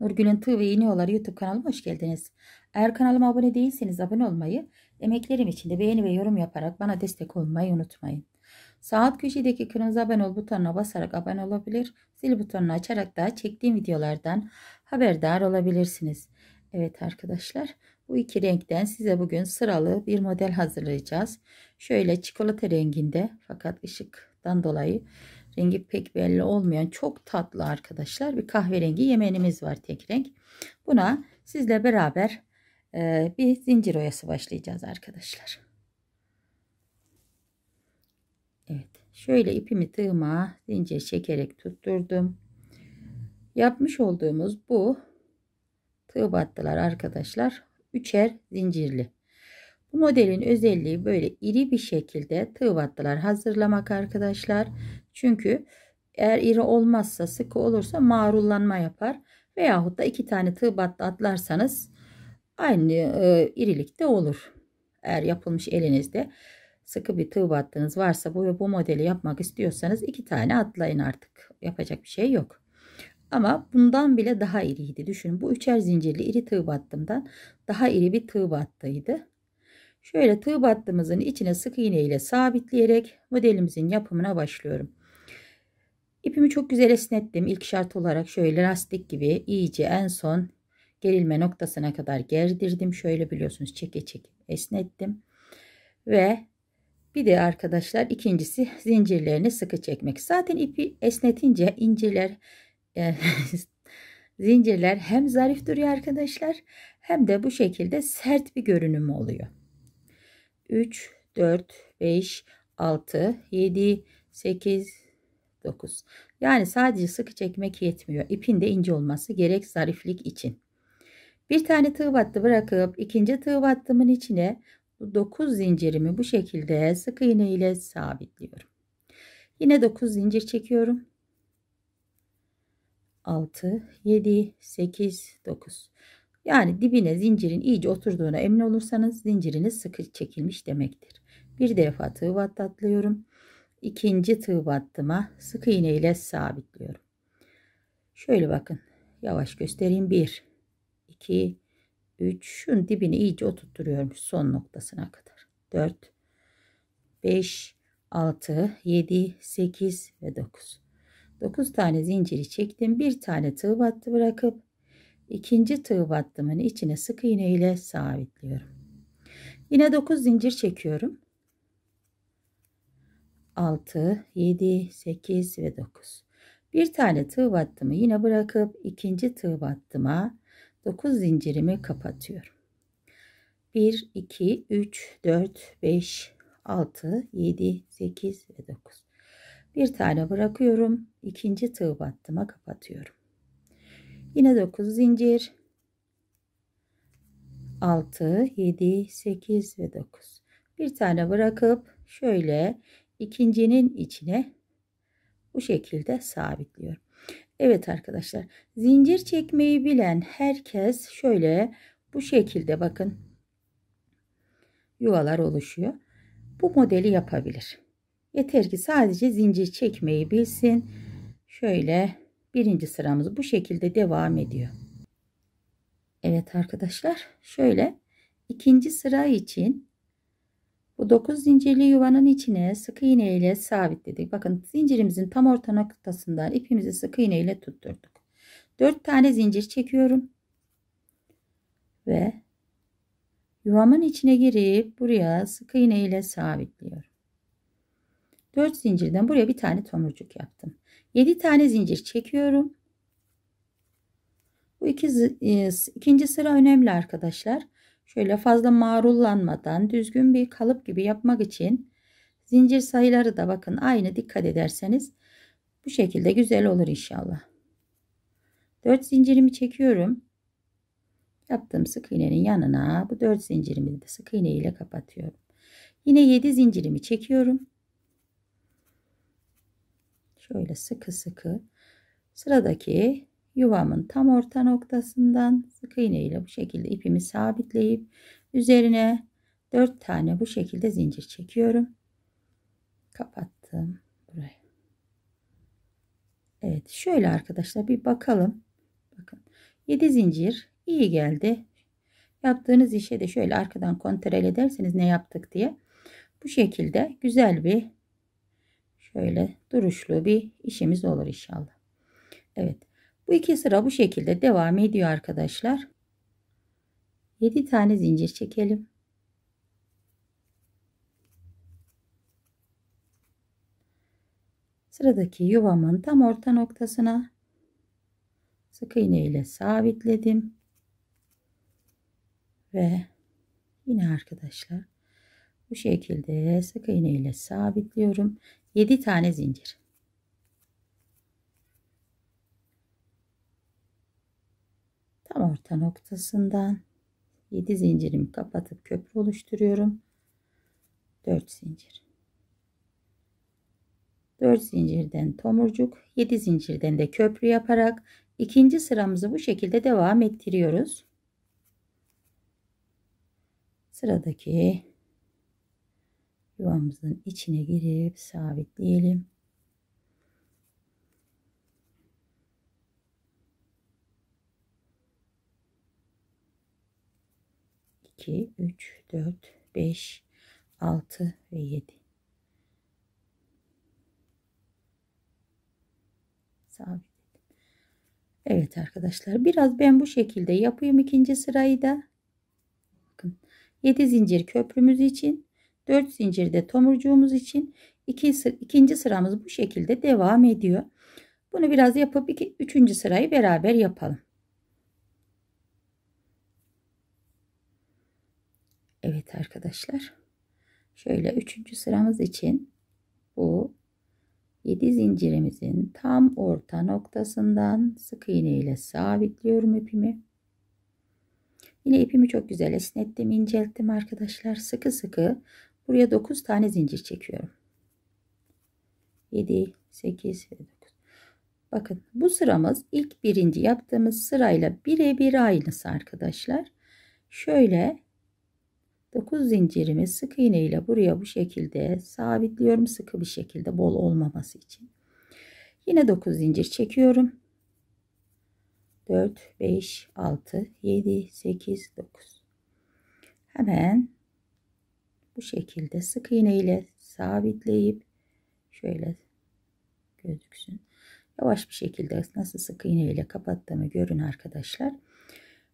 Nurgül'ün Tığ ve Yeni Yolları YouTube kanalıma hoş geldiniz. Eğer kanalıma abone değilseniz abone olmayı, emeklerim için de beğeni ve yorum yaparak bana destek olmayı unutmayın. Saat köşedeki kırmızı abone ol butonuna basarak abone olabilir, zil butonunu açarak da çektiğim videolardan haberdar olabilirsiniz. Evet arkadaşlar bu iki renkten size bugün sıralı bir model hazırlayacağız. Şöyle çikolata renginde fakat ışıktan dolayı rengi pek belli olmayan çok tatlı arkadaşlar bir kahverengi yemenimiz var tek renk. Buna sizle beraber e, bir zincir oyası başlayacağız arkadaşlar. Evet şöyle ipimi tığıma zincir çekerek tutturdum. Yapmış olduğumuz bu tığ battılar arkadaşlar. Üçer zincirli. Bu modelin özelliği böyle iri bir şekilde tığ battılar hazırlamak arkadaşlar. Çünkü eğer iri olmazsa sıkı olursa mağrullanma yapar. Veyahut da iki tane tığ battı atlarsanız aynı e, irilikte olur. Eğer yapılmış elinizde sıkı bir tığ battınız varsa bu, bu modeli yapmak istiyorsanız iki tane atlayın artık. Yapacak bir şey yok. Ama bundan bile daha iriydi. Düşünün bu üçer zincirli iri tığ battımdan daha iri bir tığ battıydı. Şöyle tığ battığımızın içine sık iğne ile sabitleyerek modelimizin yapımına başlıyorum. İpimi çok güzel esnettim. İlk şart olarak şöyle lastik gibi iyice en son gerilme noktasına kadar gerdirdim. Şöyle biliyorsunuz çeke çek esnettim. Ve bir de arkadaşlar ikincisi zincirlerini sıkı çekmek. Zaten ipi esnetince incirler e, zincirler hem zarif duruyor arkadaşlar hem de bu şekilde sert bir görünüm oluyor. 3, 4, 5, 6, 7, 8, 9. Yani sadece sıkı çekmek yetmiyor. İpin de ince olması gerek zariflik için. Bir tane tığ battı bırakıp ikinci tığ battımın içine 9 zincirimi bu şekilde sık iğne ile sabitliyorum. Yine 9 zincir çekiyorum. 6, 7, 8, 9. Yani dibine zincirin iyice oturduğuna emin olursanız zinciriniz sıkı çekilmiş demektir. Bir defa tığ battı atlıyorum. İkinci tığ battıma sık iğne ile sabitliyorum. Şöyle bakın. Yavaş göstereyim. 1, 2, 3. Şunun dibini iyice oturtturuyorum son noktasına kadar. 4, 5, 6, 7, 8 ve 9. 9 tane zinciri çektim. Bir tane tığ battı bırakıp ikinci tığ battımın içine sık iğne ile sabitliyorum. Yine 9 zincir çekiyorum. 6, 7, 8 ve 9. Bir tane tığ battımı yine bırakıp ikinci tığ battıma 9 zincirimi kapatıyorum. 1, 2, 3, 4, 5, 6, 7, 8 ve 9. Bir tane bırakıyorum. ikinci tığ battıma kapatıyorum. Yine 9 zincir. 6, 7, 8 ve 9. Bir tane bırakıp şöyle ikincinin içine bu şekilde sabitliyorum. Evet arkadaşlar zincir çekmeyi bilen herkes şöyle bu şekilde bakın yuvalar oluşuyor. Bu modeli yapabilir. Yeter ki sadece zincir çekmeyi bilsin. Şöyle birinci sıramız bu şekilde devam ediyor. Evet arkadaşlar şöyle ikinci sıra için bu 9 zincirli yuvanın içine sık iğne ile sabitledik. Bakın zincirimizin tam orta noktasından ipimizi sık iğne ile tutturduk. 4 tane zincir çekiyorum. Ve yuvamın içine girip buraya sık iğne ile sabitliyorum. 4 zincirden buraya bir tane tomurcuk yaptım. 7 tane zincir çekiyorum. Bu iki, e, ikinci sıra önemli arkadaşlar. Şöyle fazla marullanmadan düzgün bir kalıp gibi yapmak için zincir sayıları da bakın aynı dikkat ederseniz bu şekilde güzel olur inşallah. 4 zincirimi çekiyorum. Yaptığım sık iğnenin yanına bu 4 zincirimi de sık iğne ile kapatıyorum. Yine 7 zincirimi çekiyorum. Şöyle sıkı sıkı. Sıradaki yuvamın tam orta noktasından sık iğne ile bu şekilde ipimi sabitleyip üzerine 4 tane bu şekilde zincir çekiyorum. Kapattım burayı. Evet şöyle arkadaşlar bir bakalım. Bakın 7 zincir iyi geldi. Yaptığınız işe de şöyle arkadan kontrol ederseniz ne yaptık diye. Bu şekilde güzel bir şöyle duruşlu bir işimiz olur inşallah. Evet. Bu iki sıra bu şekilde devam ediyor arkadaşlar. 7 tane zincir çekelim. Sıradaki yuvamın tam orta noktasına sık iğne ile sabitledim. Ve yine arkadaşlar bu şekilde sık iğne ile sabitliyorum. 7 tane zincir. Tam orta noktasından 7 zincirimi kapatıp köprü oluşturuyorum. 4 zincir. 4 zincirden tomurcuk, 7 zincirden de köprü yaparak ikinci sıramızı bu şekilde devam ettiriyoruz. Sıradaki yuvamızın içine girip sabitleyelim. İki, üç, dört, beş, altı ve yedi. Sabit. Evet arkadaşlar biraz ben bu şekilde yapayım ikinci sırayı da. Bakın 7 zincir köprümüz için 4 zincirde tomurcuğumuz için ikinci sıramız bu şekilde devam ediyor. Bunu biraz yapıp iki, üçüncü sırayı beraber yapalım. Evet arkadaşlar. Şöyle üçüncü sıramız için bu 7 zincirimizin tam orta noktasından sık iğne ile sabitliyorum ipimi. Yine ipimi çok güzel esnettim, incelttim arkadaşlar. Sıkı sıkı Buraya 9 tane zincir çekiyorum. 7, 8 ve 9. Bakın bu sıramız ilk birinci yaptığımız sırayla birebir aynısı arkadaşlar. Şöyle 9 zincirimi sık iğne ile buraya bu şekilde sabitliyorum sıkı bir şekilde bol olmaması için. Yine 9 zincir çekiyorum. 4, 5, 6, 7, 8, 9. Hemen bu şekilde sık iğne ile sabitleyip şöyle gözüksün. Yavaş bir şekilde nasıl sık iğne ile kapattığımı görün arkadaşlar.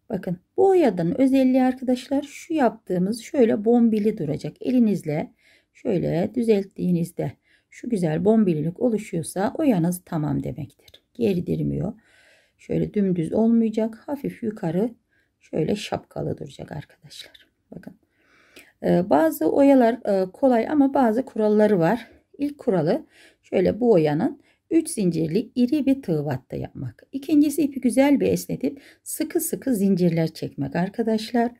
Bakın bu oyadan özelliği arkadaşlar şu yaptığımız şöyle bombili duracak. Elinizle şöyle düzelttiğinizde şu güzel bombililik oluşuyorsa oyanız tamam demektir. Gerdirmiyor. Şöyle dümdüz olmayacak. Hafif yukarı şöyle şapkalı duracak arkadaşlar. Bakın ee, bazı oyalar e, kolay ama bazı kuralları var. İlk kuralı şöyle bu oyanın 3 zincirli iri bir tığ battı yapmak. İkincisi ipi güzel bir esnetip sıkı sıkı zincirler çekmek arkadaşlar.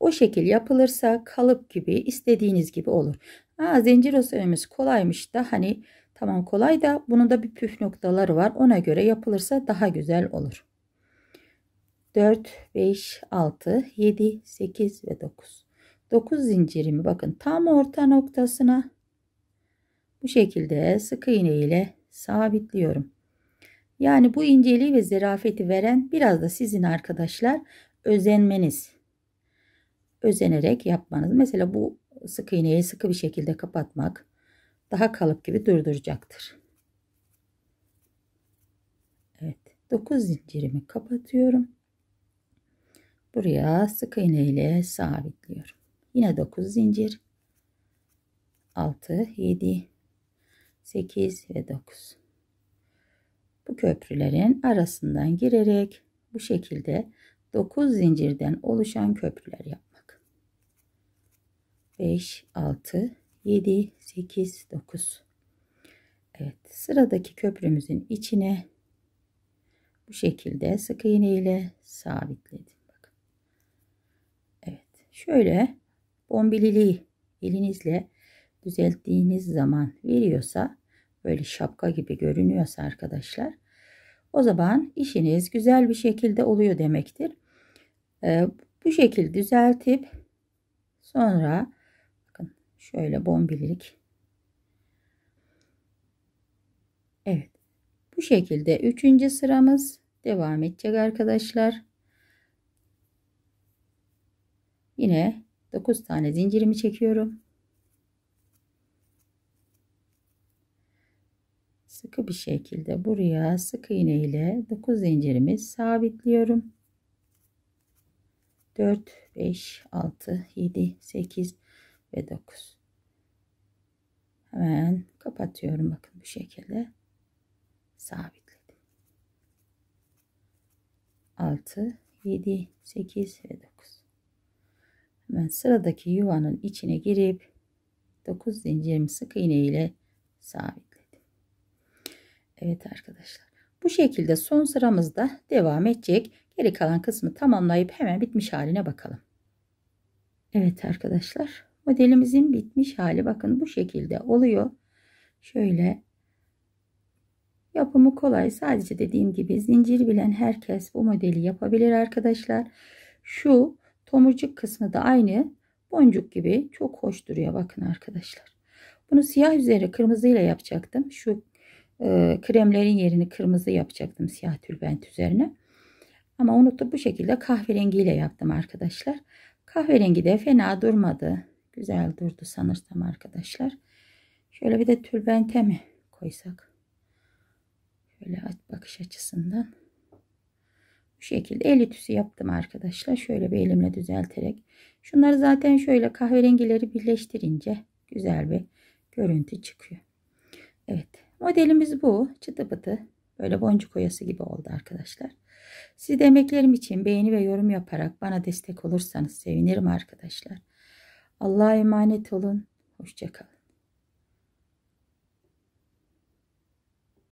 O şekil yapılırsa kalıp gibi istediğiniz gibi olur. Aa zincir ösememiz kolaymış da hani tamam kolay da bunun da bir püf noktaları var. Ona göre yapılırsa daha güzel olur. 4, 5, 6, 7, 8 ve 9. 9 zincirimi bakın tam orta noktasına bu şekilde sık iğne ile sabitliyorum. Yani bu inceliği ve zerafeti veren biraz da sizin arkadaşlar özenmeniz. Özenerek yapmanız. Mesela bu sık iğneyi sıkı bir şekilde kapatmak daha kalıp gibi durduracaktır. Evet 9 zincirimi kapatıyorum. Buraya sık iğne ile sabitliyorum. Yine 9 zincir. 6, 7, 8 ve 9. Bu köprülerin arasından girerek bu şekilde 9 zincirden oluşan köprüler yapmak. 5, 6, 7, 8, 9. Evet sıradaki köprümüzün içine bu şekilde sık iğne ile sabitledim. Bakın. Evet şöyle bombililiği elinizle düzelttiğiniz zaman veriyorsa böyle şapka gibi görünüyorsa arkadaşlar o zaman işiniz güzel bir şekilde oluyor demektir. Ee, bu şekilde düzeltip sonra bakın şöyle bombilik Evet bu şekilde üçüncü sıramız devam edecek arkadaşlar. Yine 9 tane zincirimi çekiyorum. Sıkı bir şekilde buraya sık iğne ile 9 zincirimi sabitliyorum. 4, 5, 6, 7, 8 ve 9. Hemen kapatıyorum. Bakın bu şekilde sabitledim. 6, 7, 8 ve 9. Hemen sıradaki yuvanın içine girip 9 zincirimi sık iğne ile sabitledim. Evet arkadaşlar. Bu şekilde son sıramızda devam edecek. Geri kalan kısmı tamamlayıp hemen bitmiş haline bakalım. Evet arkadaşlar. Modelimizin bitmiş hali bakın bu şekilde oluyor. Şöyle yapımı kolay. Sadece dediğim gibi zincir bilen herkes bu modeli yapabilir arkadaşlar. Şu Tomurcuk kısmı da aynı boncuk gibi çok hoş duruyor bakın arkadaşlar. Bunu siyah üzeri kırmızıyla yapacaktım. Şu e, kremlerin yerini kırmızı yapacaktım siyah tülbent üzerine. Ama unutup bu şekilde kahverengiyle yaptım arkadaşlar. Kahverengi de fena durmadı. Güzel durdu sanırsam arkadaşlar. Şöyle bir de tülbente mi koysak? Şöyle aç bakış açısından. Şu şekilde el ütüsü yaptım arkadaşlar. Şöyle bir elimle düzelterek. Şunları zaten şöyle kahverengileri birleştirince güzel bir görüntü çıkıyor. Evet modelimiz bu. Çıtı pıtı böyle boncuk oyası gibi oldu arkadaşlar. Siz de emeklerim için beğeni ve yorum yaparak bana destek olursanız sevinirim arkadaşlar. Allah'a emanet olun. Hoşçakalın.